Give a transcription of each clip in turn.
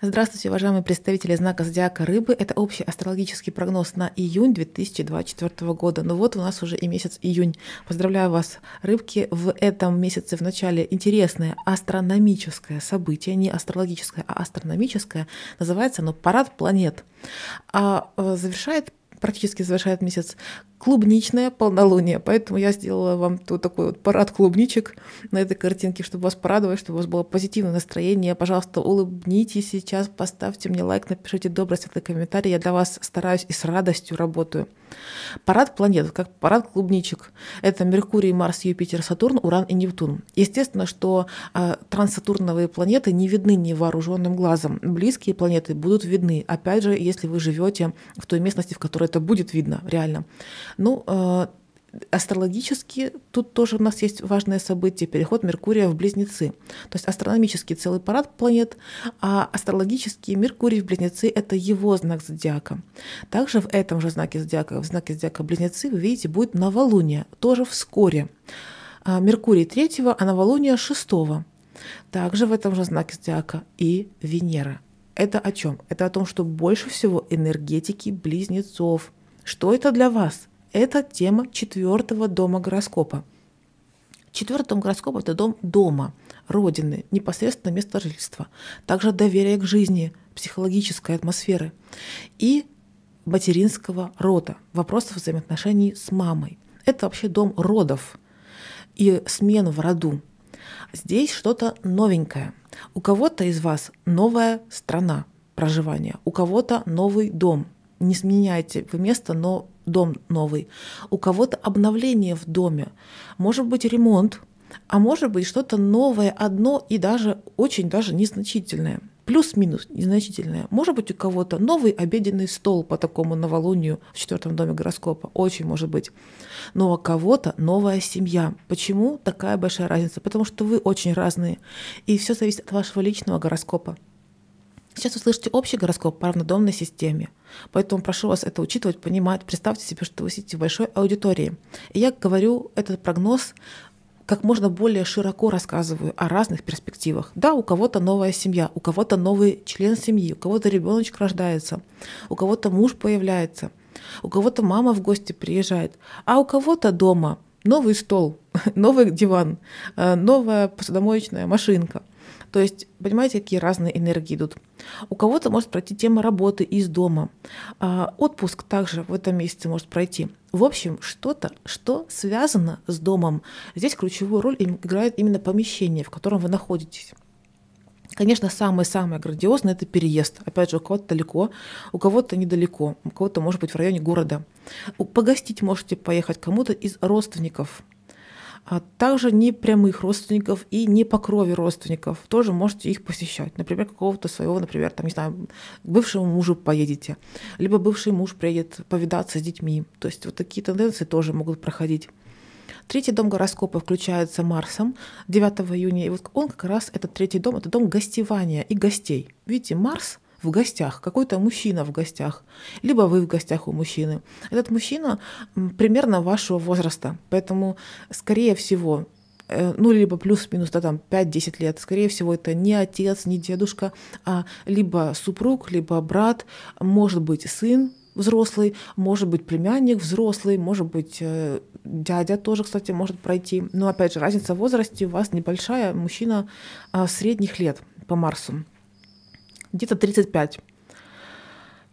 Здравствуйте, уважаемые представители знака зодиака Рыбы. Это общий астрологический прогноз на июнь 2024 года. Ну вот у нас уже и месяц июнь. Поздравляю вас, рыбки. В этом месяце в начале интересное астрономическое событие, не астрологическое, а астрономическое. Называется оно «Парад планет». А э, завершает практически завершает месяц, клубничное полнолуние. Поэтому я сделала вам тут такой вот парад клубничек на этой картинке, чтобы вас порадовать, чтобы у вас было позитивное настроение. Пожалуйста, улыбнитесь сейчас, поставьте мне лайк, напишите добрый светлый комментарий. Я для вас стараюсь и с радостью работаю. Парад планет, как парад клубничек. Это Меркурий, Марс, Юпитер, Сатурн, Уран и Нептун. Естественно, что э, транссатурновые планеты не видны невооруженным глазом. Близкие планеты будут видны, опять же, если вы живете в той местности, в которой это будет видно, реально. Ну, э, астрологически тут тоже у нас есть важное событие – переход Меркурия в Близнецы. То есть астрономический целый парад планет, а астрологически Меркурий в Близнецы – это его знак зодиака. Также в этом же знаке зодиака, в знаке зодиака Близнецы, вы видите, будет новолуние, тоже вскоре. А, Меркурий 3, а новолуние 6. Также в этом же знаке зодиака и Венера. Это о чем? Это о том, что больше всего энергетики близнецов. Что это для вас? Это тема четвертого дома гороскопа. Четвертый дом гороскопа – это дом дома, родины, непосредственно место жительства. Также доверие к жизни, психологической атмосферы и материнского рода, вопросов взаимоотношений с мамой. Это вообще дом родов и смен в роду. Здесь что-то новенькое – у кого-то из вас новая страна проживания, у кого-то новый дом. Не сменяйте вы место, но дом новый. У кого-то обновление в доме. Может быть ремонт, а может быть что-то новое, одно и даже очень даже незначительное – плюс-минус незначительное. Может быть, у кого-то новый обеденный стол по такому новолунию в четвертом доме гороскопа. Очень может быть. Но у кого-то новая семья. Почему такая большая разница? Потому что вы очень разные. И все зависит от вашего личного гороскопа. Сейчас услышите общий гороскоп по равнодомной системе. Поэтому прошу вас это учитывать, понимать. Представьте себе, что вы сидите в большой аудитории. И я говорю этот прогноз как можно более широко рассказываю о разных перспективах. Да, у кого-то новая семья, у кого-то новый член семьи, у кого-то ребеночек рождается, у кого-то муж появляется, у кого-то мама в гости приезжает, а у кого-то дома новый стол, новый диван, э, новая посудомоечная машинка – то есть, понимаете, какие разные энергии идут. У кого-то может пройти тема работы из дома. А, отпуск также в этом месяце может пройти. В общем, что-то, что связано с домом. Здесь ключевую роль играет именно помещение, в котором вы находитесь. Конечно, самое-самое грандиозное – это переезд. Опять же, у кого-то далеко, у кого-то недалеко, у кого-то, может быть, в районе города. Погостить можете поехать кому-то из родственников а также не прямых родственников и не по крови родственников тоже можете их посещать. Например, какого-то своего, например, там, не знаю, к бывшему мужу поедете, либо бывший муж приедет повидаться с детьми. То есть вот такие тенденции тоже могут проходить. Третий дом гороскопа включается Марсом 9 июня. И вот он как раз, этот третий дом, это дом гостевания и гостей. Видите, Марс в гостях, какой-то мужчина в гостях, либо вы в гостях у мужчины. Этот мужчина примерно вашего возраста, поэтому, скорее всего, э, ну, либо плюс-минус, да, там, 5-10 лет. Скорее всего, это не отец, не дедушка, а либо супруг, либо брат, может быть, сын взрослый, может быть, племянник взрослый, может быть, э, дядя тоже, кстати, может пройти. Но, опять же, разница в возрасте у вас небольшая, мужчина а, средних лет по Марсу где-то 35.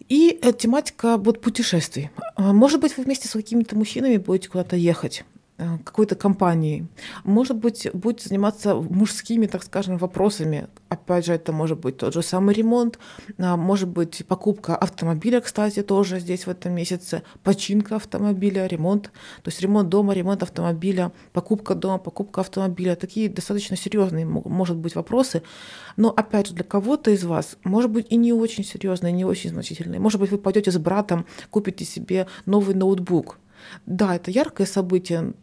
И тематика вот путешествий. А, может быть, вы вместе с какими-то мужчинами будете куда-то ехать. Э, какой-то компании, Может быть, будет заниматься мужскими, так скажем, вопросами. Опять же, это может быть тот же самый ремонт, а, может быть, покупка автомобиля, кстати, тоже здесь в этом месяце, починка автомобиля, ремонт. То есть ремонт дома, ремонт автомобиля, покупка дома, покупка автомобиля. Такие достаточно серьезные, может быть, вопросы. Но, опять же, для кого-то из вас, может быть, и не очень серьезные, не очень значительные. Может быть, вы пойдете с братом, купите себе новый ноутбук. Да, это яркое событие,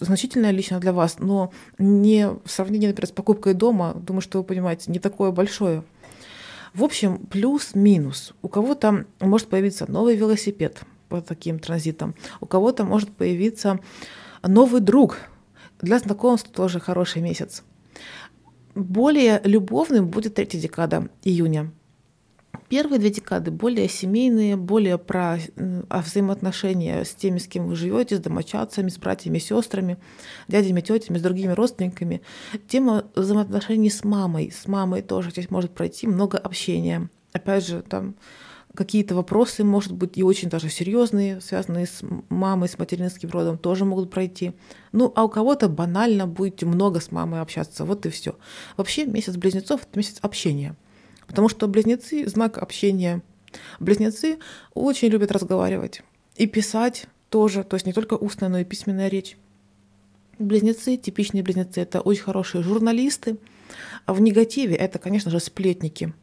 значительная лично для вас, но не в сравнении, например, с покупкой дома, думаю, что вы понимаете, не такое большое. В общем, плюс-минус. У кого-то может появиться новый велосипед по таким транзитам, у кого-то может появиться новый друг. Для знакомств тоже хороший месяц. Более любовным будет третья декада июня. Первые две декады более семейные, более про взаимоотношения с теми, с кем вы живете, с домочадцами, с братьями, сестрами, дядями, тетями, с другими родственниками. Тема взаимоотношений с мамой. С мамой тоже здесь может пройти много общения. Опять же, там какие-то вопросы, может быть, и очень даже серьезные, связанные с мамой, с материнским родом, тоже могут пройти. Ну, а у кого-то банально будете много с мамой общаться, вот и все. Вообще месяц близнецов ⁇ это месяц общения. Потому что близнецы — знак общения. Близнецы очень любят разговаривать и писать тоже, то есть не только устная, но и письменная речь. Близнецы, типичные близнецы, это очень хорошие журналисты. А в негативе это, конечно же, сплетники.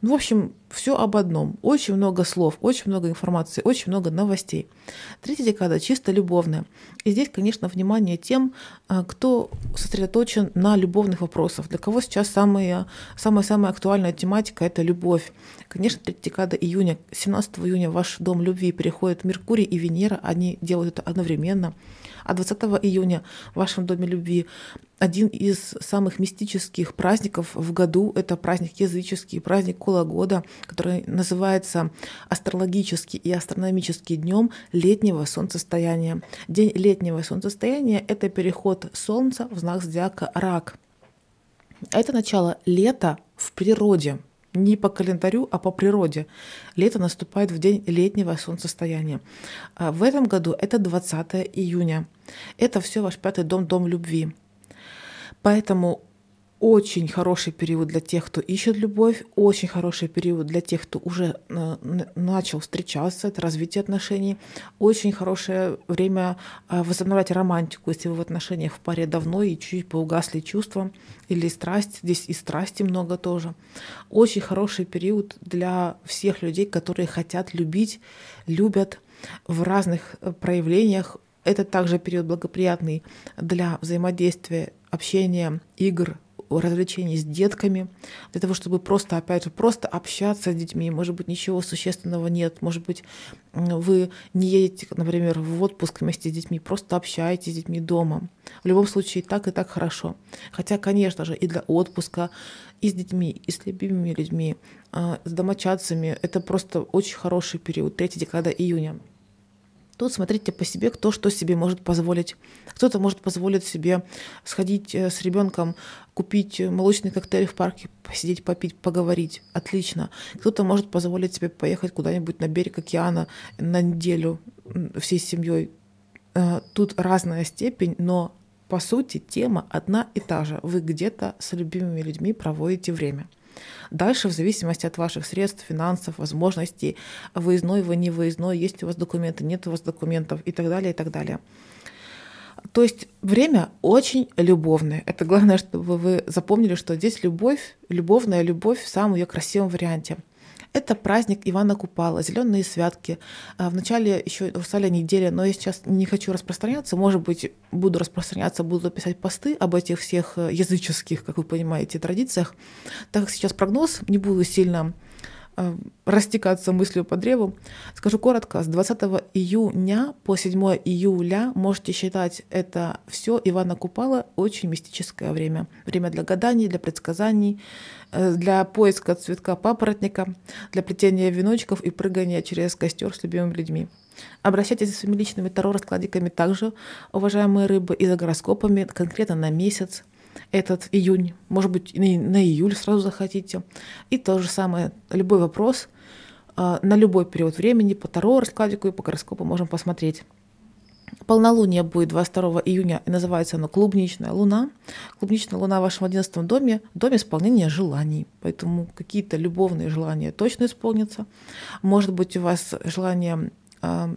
Ну, в общем, все об одном. Очень много слов, очень много информации, очень много новостей. Третья декада чисто любовная. И здесь, конечно, внимание тем, а, кто сосредоточен на любовных вопросах. Для кого сейчас самая, самая-самая актуальная тематика – это любовь. Конечно, третья декада июня, 17 июня в ваш дом любви переходит Меркурий и Венера. Они делают это одновременно. А 20 июня в вашем Доме любви один из самых мистических праздников в году – это праздник языческий, праздник кола года, который называется астрологический и астрономический днем летнего солнцестояния. День летнего солнцестояния — это переход солнца в знак зодиака рак. Это начало лета в природе, не по календарю, а по природе. Лето наступает в день летнего солнцестояния. А в этом году это 20 июня. Это все ваш пятый дом, дом любви. Поэтому очень хороший период для тех, кто ищет любовь, очень хороший период для тех, кто уже э, начал встречаться, это развитие отношений, очень хорошее время э, возобновлять романтику, если вы в отношениях в паре давно и чуть поугасли чувства или страсть, здесь и страсти много тоже. Очень хороший период для всех людей, которые хотят любить, любят в разных э, проявлениях. Это также период благоприятный для взаимодействия, общения, игр, развлечений с детками, для того, чтобы просто, опять же, просто общаться с детьми. Может быть, ничего существенного нет. Может быть, вы не едете, например, в отпуск вместе с детьми, просто общаетесь с детьми дома. В любом случае, так и так хорошо. Хотя, конечно же, и для отпуска, и с детьми, и с любимыми людьми, а, с домочадцами. Это просто очень хороший период, 3 декада июня. Тут смотрите по себе, кто что себе может позволить. Кто-то может позволить себе сходить э, с ребенком, купить молочный коктейль в парке, посидеть, попить, поговорить. Отлично. Кто-то может позволить себе поехать куда-нибудь на берег океана на неделю всей семьей. Э, тут разная степень, но по сути тема одна и та же. Вы где-то с любимыми людьми проводите время. Дальше, в зависимости от ваших средств, финансов, возможностей, выездной вы, не выездной, есть у вас документы, нет у вас документов и так далее, и так далее. То есть время очень любовное. Это главное, чтобы вы запомнили, что здесь любовь, любовная любовь в самом ее красивом варианте – это праздник Ивана Купала, зеленые святки. А, Вначале еще русали неделя, но я сейчас не хочу распространяться. Может быть, буду распространяться, буду писать посты об этих всех э, языческих, как вы понимаете, традициях. Так как сейчас прогноз, не буду сильно Э, растекаться мыслью по древу. Скажу коротко, с 20 июня по 7 июля можете считать это все Ивана Купала очень мистическое время. Время для гаданий, для предсказаний, э, для поиска цветка папоротника, для плетения веночков и прыгания через костер с любимыми людьми. Обращайтесь за своими личными таро-раскладиками также, уважаемые рыбы, и за гороскопами конкретно на месяц, этот июнь, может быть, и на июль сразу захотите. И то же самое, любой вопрос а, на любой период времени по Таро, раскладику и по гороскопу можем посмотреть. Полнолуние будет 22 июня, и называется оно «Клубничная луна». Клубничная луна в вашем 11 доме – доме исполнения желаний. Поэтому какие-то любовные желания точно исполнятся. Может быть, у вас желание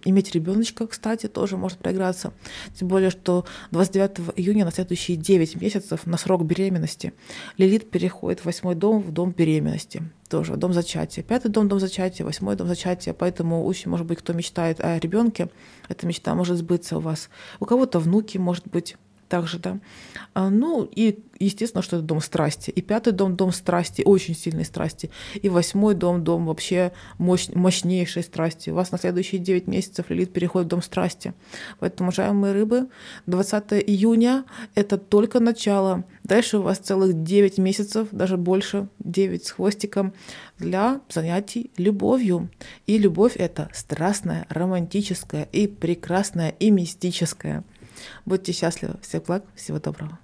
иметь ребеночка, кстати, тоже может проиграться. Тем более, что 29 июня на следующие 9 месяцев на срок беременности Лилит переходит в восьмой дом, в дом беременности тоже дом зачатия. Пятый дом – дом зачатия, восьмой дом зачатия. Поэтому очень, может быть, кто мечтает о ребенке, эта мечта может сбыться у вас. У кого-то внуки, может быть, также, да. А, ну и естественно, что это дом страсти. И пятый дом – дом страсти, очень сильной страсти. И восьмой дом – дом вообще мощ, мощнейшей страсти. У вас на следующие 9 месяцев Лилит переходит в дом страсти. Поэтому, уважаемые рыбы, 20 июня – это только начало. Дальше у вас целых 9 месяцев, даже больше, 9 с хвостиком, для занятий любовью. И любовь – это страстная, романтическая и прекрасная, и мистическая. Будьте счастливы. Всех благ. Всего доброго.